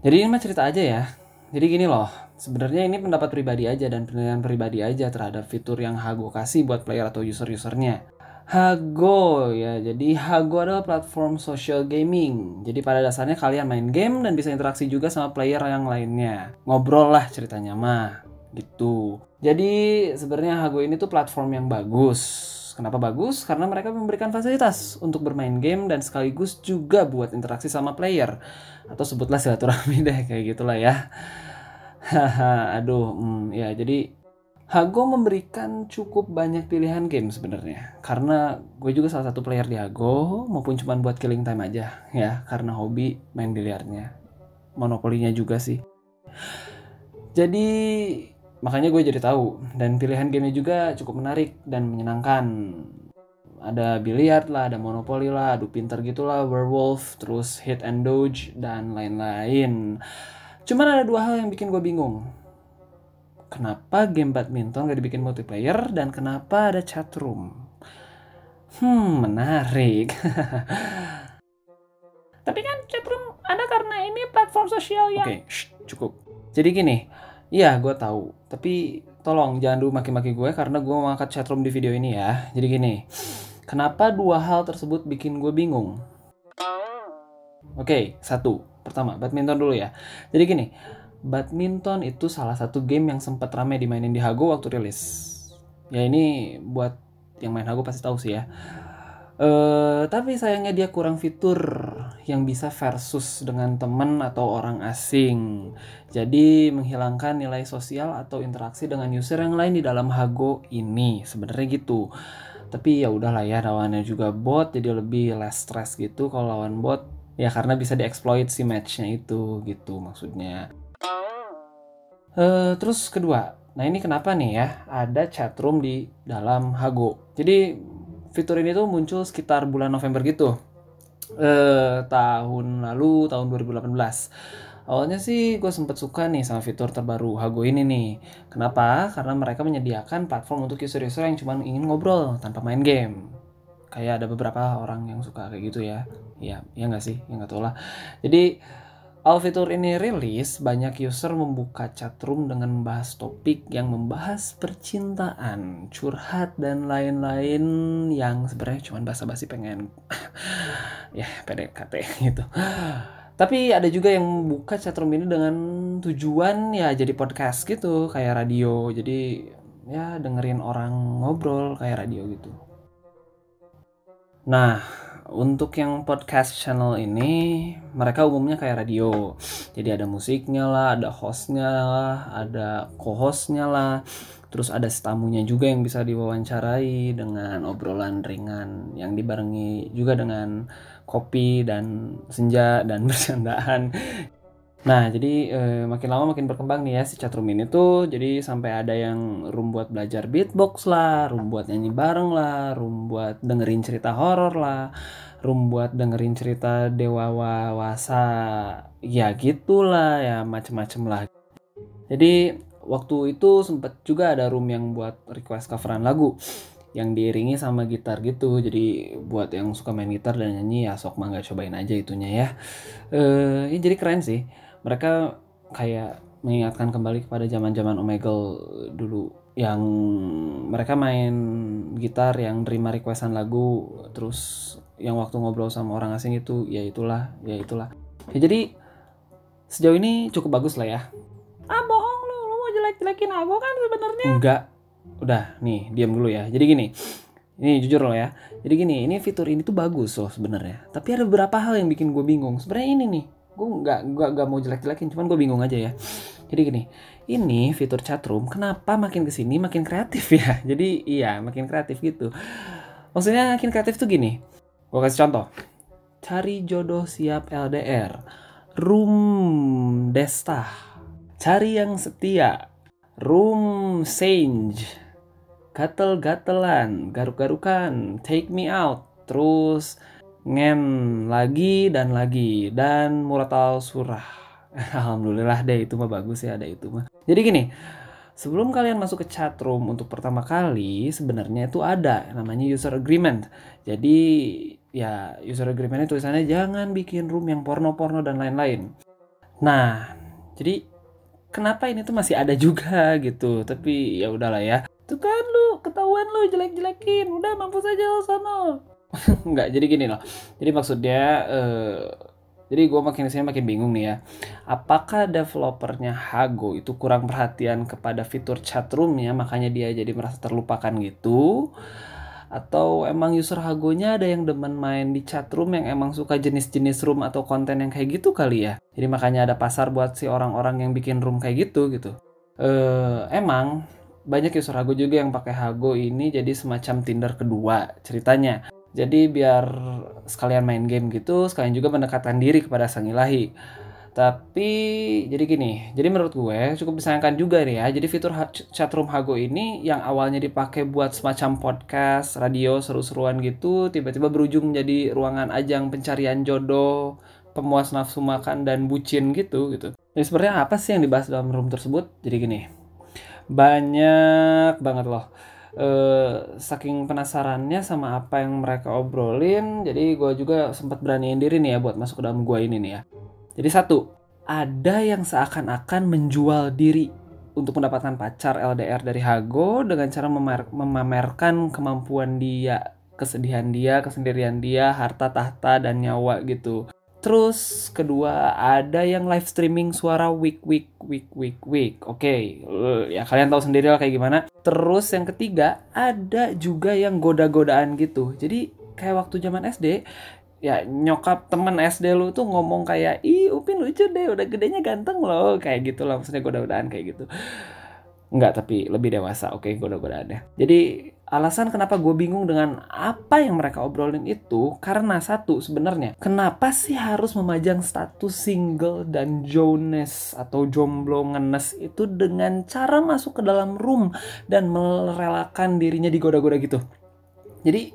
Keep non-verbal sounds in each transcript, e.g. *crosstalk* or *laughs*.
Jadi ini mah cerita aja ya. Jadi gini loh, sebenarnya ini pendapat pribadi aja dan penilaian pribadi aja terhadap fitur yang Hago kasih buat player atau user-usernya. Hago ya, jadi Hago adalah platform social gaming. Jadi pada dasarnya kalian main game dan bisa interaksi juga sama player yang lainnya. Ngobrol lah ceritanya mah, gitu. Jadi sebenarnya Hago ini tuh platform yang bagus Kenapa bagus? Karena mereka memberikan fasilitas untuk bermain game dan sekaligus juga buat interaksi sama player. Atau sebutlah silaturahmi *laughs* deh, kayak gitulah ya. Haha, aduh, hmm, ya jadi Hago memberikan cukup banyak pilihan game sebenarnya. Karena gue juga salah satu player di Hago, maupun cuma buat killing time aja ya, karena hobi main biliarnya. Monopolinya juga sih. Jadi makanya gue jadi tahu dan pilihan gamenya juga cukup menarik dan menyenangkan ada biliar lah, ada monopoli lah, adu pinter gitulah, werewolf, terus hit and dodge dan lain-lain. Cuman ada dua hal yang bikin gue bingung. Kenapa game badminton gak dibikin multiplayer dan kenapa ada chat room? Hmm, menarik. *laughs* Tapi kan chat room ada karena ini platform sosial yang... Oke, okay, cukup. Jadi gini, Iya, gue tahu. Tapi tolong jangan dulu maki-maki gue karena gue mau angkat chatroom di video ini ya. Jadi gini, kenapa dua hal tersebut bikin gue bingung? Oke, okay, satu. Pertama, badminton dulu ya. Jadi gini, badminton itu salah satu game yang sempat rame dimainin di Hago waktu rilis. Ya ini buat yang main Hago pasti tahu sih ya. Uh, tapi sayangnya dia kurang fitur yang bisa versus dengan teman atau orang asing. Jadi menghilangkan nilai sosial atau interaksi dengan user yang lain di dalam Hago ini sebenarnya gitu. Tapi ya udahlah ya lawannya juga bot jadi lebih less stress gitu kalau lawan bot ya karena bisa dieksploit si matchnya itu gitu maksudnya. Uh, terus kedua, nah ini kenapa nih ya ada chat room di dalam Hago. Jadi fitur ini tuh muncul sekitar bulan November gitu uh, tahun lalu tahun 2018 Awalnya sih gue sempet suka nih sama fitur terbaru Hago ini nih. Kenapa? Karena mereka menyediakan platform untuk user-user yang cuma ingin ngobrol tanpa main game. Kayak ada beberapa orang yang suka kayak gitu ya. Ya, ya nggak sih? Ya nggak tau lah. Jadi fitur ini rilis, banyak user membuka chatroom dengan membahas topik yang membahas percintaan, curhat, dan lain-lain yang sebenarnya cuma basa-basi pengen *laughs* ya PDKT *laughs* gitu. Tapi ada juga yang buka chatroom ini dengan tujuan ya jadi podcast gitu, kayak radio. Jadi ya dengerin orang ngobrol kayak radio gitu. Nah, untuk yang podcast channel ini mereka umumnya kayak radio jadi ada musiknya lah ada hostnya lah ada co-hostnya lah terus ada tamunya juga yang bisa diwawancarai dengan obrolan ringan yang dibarengi juga dengan kopi dan senja dan *laughs* bercandaan Nah, jadi eh, makin lama makin berkembang nih ya si chatroom ini tuh. Jadi sampai ada yang room buat belajar beatbox lah, room buat nyanyi bareng lah, room buat dengerin cerita horor lah, room buat dengerin cerita dewa wawasa, ya gitulah ya macem-macem lah. Jadi waktu itu sempet juga ada room yang buat request coveran lagu yang diiringi sama gitar gitu jadi buat yang suka main gitar dan nyanyi ya sok mangga cobain aja itunya ya, eh ya jadi keren sih mereka kayak mengingatkan kembali kepada zaman-zaman Omegle dulu yang mereka main gitar yang terima requestan lagu terus yang waktu ngobrol sama orang asing itu ya itulah ya itulah ya jadi sejauh ini cukup bagus lah ya ah bohong lu lu mau jelek-jelekin aku kan sebenarnya enggak udah nih diam dulu ya jadi gini ini jujur loh ya jadi gini ini fitur ini tuh bagus loh sebenarnya tapi ada beberapa hal yang bikin gue bingung sebenarnya ini nih gue nggak gue nggak mau jelek-jelekin cuman gue bingung aja ya jadi gini ini fitur chatroom kenapa makin kesini makin kreatif ya *laughs* jadi iya makin kreatif gitu maksudnya makin kreatif tuh gini gue kasih contoh cari jodoh siap LDR room desta cari yang setia room change gatel-gatelan garuk-garukan take me out terus ngen lagi dan lagi dan muratal surah. *laughs* Alhamdulillah deh itu mah bagus ya ada itu mah. Jadi gini, sebelum kalian masuk ke chat room untuk pertama kali sebenarnya itu ada namanya user agreement. Jadi ya user agreement itu tulisannya jangan bikin room yang porno-porno dan lain-lain. Nah, jadi kenapa ini tuh masih ada juga *laughs* gitu tapi ya udahlah ya tuh kan lu ketahuan lu jelek-jelekin udah mampus aja lo sana *laughs* nggak jadi gini loh jadi maksudnya uh, eh, jadi gue makin sini makin bingung nih ya apakah developernya Hago itu kurang perhatian kepada fitur chatroomnya makanya dia jadi merasa terlupakan gitu atau emang user Hagonya ada yang demen main di chat room yang emang suka jenis-jenis room atau konten yang kayak gitu kali ya jadi makanya ada pasar buat si orang-orang yang bikin room kayak gitu gitu uh, emang banyak user Hago juga yang pakai Hago ini jadi semacam Tinder kedua ceritanya jadi biar sekalian main game gitu, sekalian juga mendekatkan diri kepada sang ilahi. Tapi jadi gini, jadi menurut gue cukup disayangkan juga nih ya. Jadi fitur chatroom Hago ini yang awalnya dipakai buat semacam podcast, radio, seru-seruan gitu, tiba-tiba berujung jadi ruangan ajang pencarian jodoh, pemuas nafsu makan dan bucin gitu gitu. Jadi sebenarnya apa sih yang dibahas dalam room tersebut? Jadi gini, banyak banget loh Eh, saking penasarannya sama apa yang mereka obrolin jadi gue juga sempat beraniin diri nih ya buat masuk ke dalam gue ini nih ya jadi satu ada yang seakan-akan menjual diri untuk mendapatkan pacar LDR dari Hago dengan cara memamerkan kemampuan dia kesedihan dia, kesendirian dia, harta tahta dan nyawa gitu. Terus kedua ada yang live streaming suara week week week week week. Oke, okay. Eh, ya kalian tahu sendiri lah kayak gimana. Terus yang ketiga ada juga yang goda-godaan gitu. Jadi kayak waktu zaman SD ya nyokap temen SD lu tuh ngomong kayak ih Upin lucu deh udah gedenya ganteng loh kayak gitu lah maksudnya goda-godaan kayak gitu Enggak tapi lebih dewasa oke okay, goda-godaannya jadi Alasan kenapa gue bingung dengan apa yang mereka obrolin itu karena satu sebenarnya kenapa sih harus memajang status single dan jones atau jomblo ngenes itu dengan cara masuk ke dalam room dan merelakan dirinya digoda-goda gitu. Jadi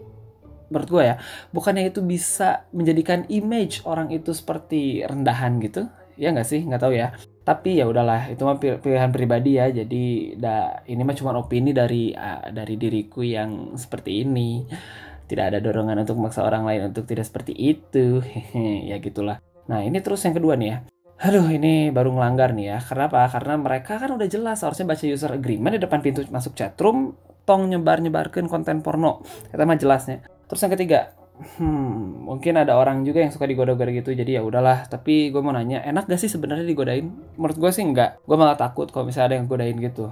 menurut gue ya bukannya itu bisa menjadikan image orang itu seperti rendahan gitu ya nggak sih nggak tahu ya tapi ya udahlah itu mah pilihan pribadi ya jadi da, ini mah cuma opini dari uh, dari diriku yang seperti ini tidak ada dorongan untuk memaksa orang lain untuk tidak seperti itu *laughs* ya gitulah nah ini terus yang kedua nih ya Aduh ini baru melanggar nih ya Kenapa? Karena mereka kan udah jelas harusnya baca user agreement di depan pintu masuk chatroom Tong nyebar-nyebarkan konten porno Kita mah jelasnya Terus yang ketiga hmm, mungkin ada orang juga yang suka digoda-goda gitu jadi ya udahlah tapi gue mau nanya enak gak sih sebenarnya digodain menurut gue sih enggak gue malah takut kalau misalnya ada yang godain gitu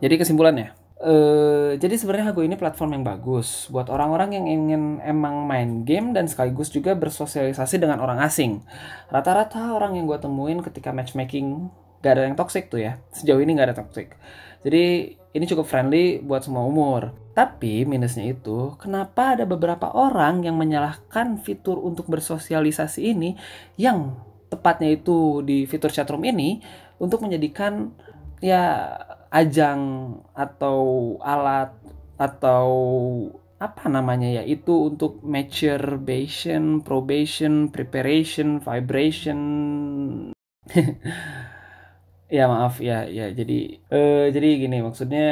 jadi kesimpulannya Uh, jadi sebenarnya Hago ini platform yang bagus buat orang-orang yang ingin emang main game dan sekaligus juga bersosialisasi dengan orang asing. Rata-rata orang yang gue temuin ketika matchmaking gak ada yang toxic tuh ya. Sejauh ini gak ada toxic. Jadi ini cukup friendly buat semua umur. Tapi minusnya itu, kenapa ada beberapa orang yang menyalahkan fitur untuk bersosialisasi ini yang tepatnya itu di fitur chatroom ini untuk menjadikan ya ajang atau alat atau apa namanya ya itu untuk maturation, probation, preparation, vibration *laughs* Ya maaf ya ya jadi eh, jadi gini maksudnya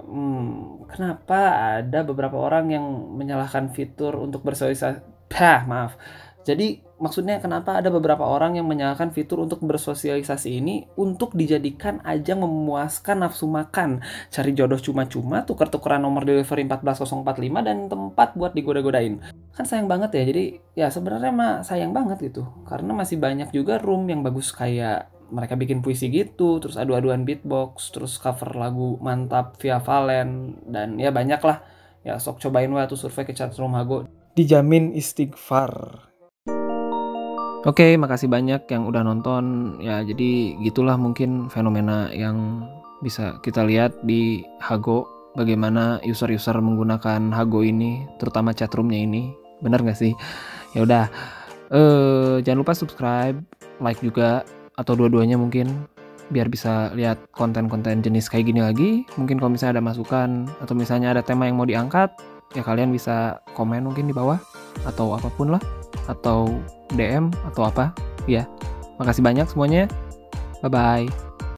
hmm, kenapa ada beberapa orang yang menyalahkan fitur untuk bersosialisasi Pah, maaf jadi maksudnya kenapa ada beberapa orang yang menyalahkan fitur untuk bersosialisasi ini untuk dijadikan ajang memuaskan nafsu makan, cari jodoh cuma-cuma, tuker-tukeran nomor delivery 14045 dan tempat buat digoda-godain. Kan sayang banget ya. Jadi ya sebenarnya mah sayang banget gitu. Karena masih banyak juga room yang bagus kayak mereka bikin puisi gitu terus adu-aduan beatbox terus cover lagu mantap via Valen dan ya banyak lah ya sok cobain lah tuh survei ke Chatroom Hago dijamin istighfar Oke, okay, makasih banyak yang udah nonton. Ya, jadi gitulah mungkin fenomena yang bisa kita lihat di Hago. Bagaimana user-user menggunakan Hago ini, terutama chatroomnya ini. Bener gak sih? Ya udah, uh, jangan lupa subscribe, like juga, atau dua-duanya mungkin biar bisa lihat konten-konten jenis kayak gini lagi. Mungkin kalau misalnya ada masukan atau misalnya ada tema yang mau diangkat, ya kalian bisa komen mungkin di bawah atau apapun lah atau DM atau apa. Ya. Makasih banyak semuanya. Bye bye.